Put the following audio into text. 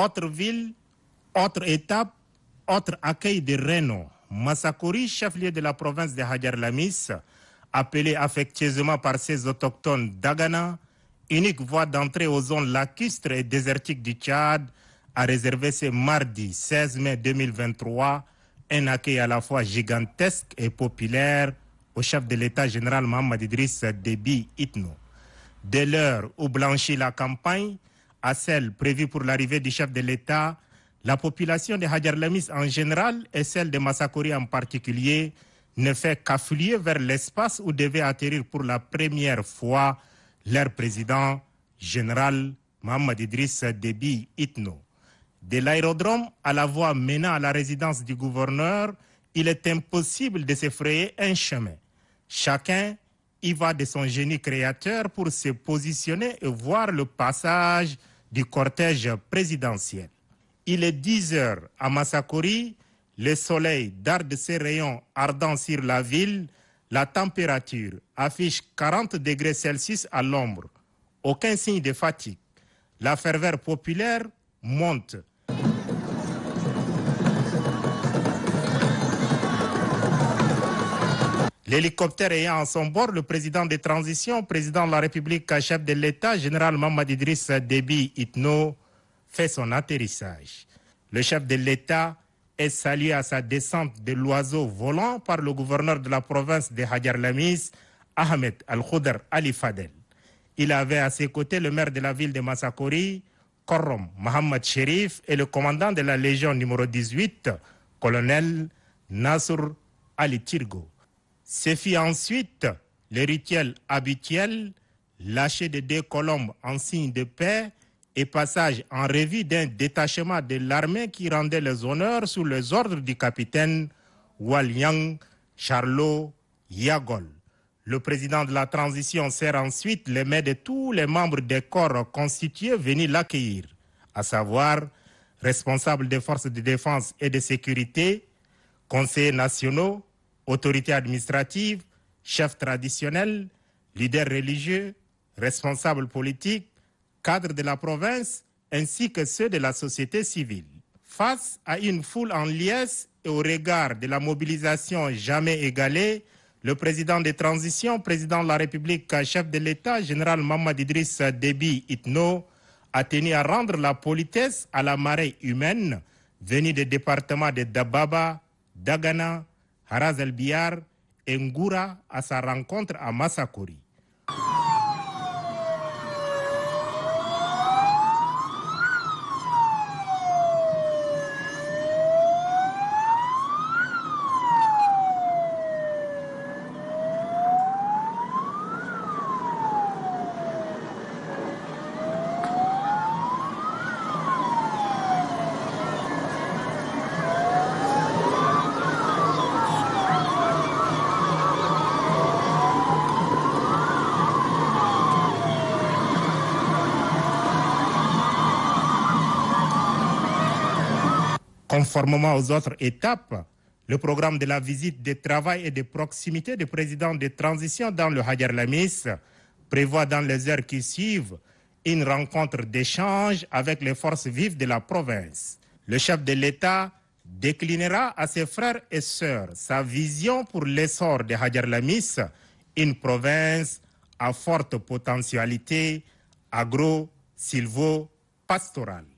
autre ville, autre étape, autre accueil de Reno. Masakuri, chef-lieu de la province de Hadjar Lamis, appelé affectueusement par ses autochtones Dagana, unique voie d'entrée aux zones lacustres et désertiques du Tchad, a réservé ce mardi 16 mai 2023 un accueil à la fois gigantesque et populaire au chef de l'État général Mohamed Idriss Déby Itno. Dès l'heure où blanchit la campagne, à celle prévue pour l'arrivée du chef de l'État, la population de Hajar Lamis en général et celle de Massakori en particulier ne fait qu'affluer vers l'espace où devait atterrir pour la première fois leur président général Mohamed Idriss Déby Itno. De l'aérodrome à la voie menant à la résidence du gouverneur, il est impossible de s'effrayer un chemin. Chacun y va de son génie créateur pour se positionner et voir le passage du cortège présidentiel. Il est 10 heures à Massakori, le soleil darde ses rayons ardents sur la ville, la température affiche 40 degrés Celsius à l'ombre, aucun signe de fatigue. La ferveur populaire monte L'hélicoptère ayant à son bord le président de transition, président de la République, chef de l'État, général Mamad Idriss Itno, fait son atterrissage. Le chef de l'État est salué à sa descente de l'oiseau volant par le gouverneur de la province de Hadjar Lamis, Ahmed al Khoudar Ali Fadel. Il avait à ses côtés le maire de la ville de Massakori, Korom Mohamed Sherif, et le commandant de la Légion numéro 18, colonel Nasr Ali Tirgo. Se fit ensuite le rituel habituel, lâcher de deux colombes en signe de paix et passage en revue d'un détachement de l'armée qui rendait les honneurs sous les ordres du capitaine Waliang Charlot Yagol. Le président de la transition sert ensuite les mains de tous les membres des corps constitués venus l'accueillir, à savoir responsables des forces de défense et de sécurité, conseillers nationaux, autorités administratives, chefs traditionnels, leaders religieux, responsables politiques, cadres de la province, ainsi que ceux de la société civile. Face à une foule en liesse et au regard de la mobilisation jamais égalée, le président de transition, président de la République, chef de l'État, général Mamad Idriss Déby Itno, a tenu à rendre la politesse à la marée humaine venue des départements de Dababa, Dagana, Haraz Elbiar Biar à sa rencontre à Massakori. Conformément aux autres étapes, le programme de la visite de travail et de proximité du président de transition dans le Hadjar Lamis prévoit dans les heures qui suivent une rencontre d'échange avec les forces vives de la province. Le chef de l'État déclinera à ses frères et sœurs sa vision pour l'essor de Hadjar Lamis, une province à forte potentialité agro-silvo-pastorale.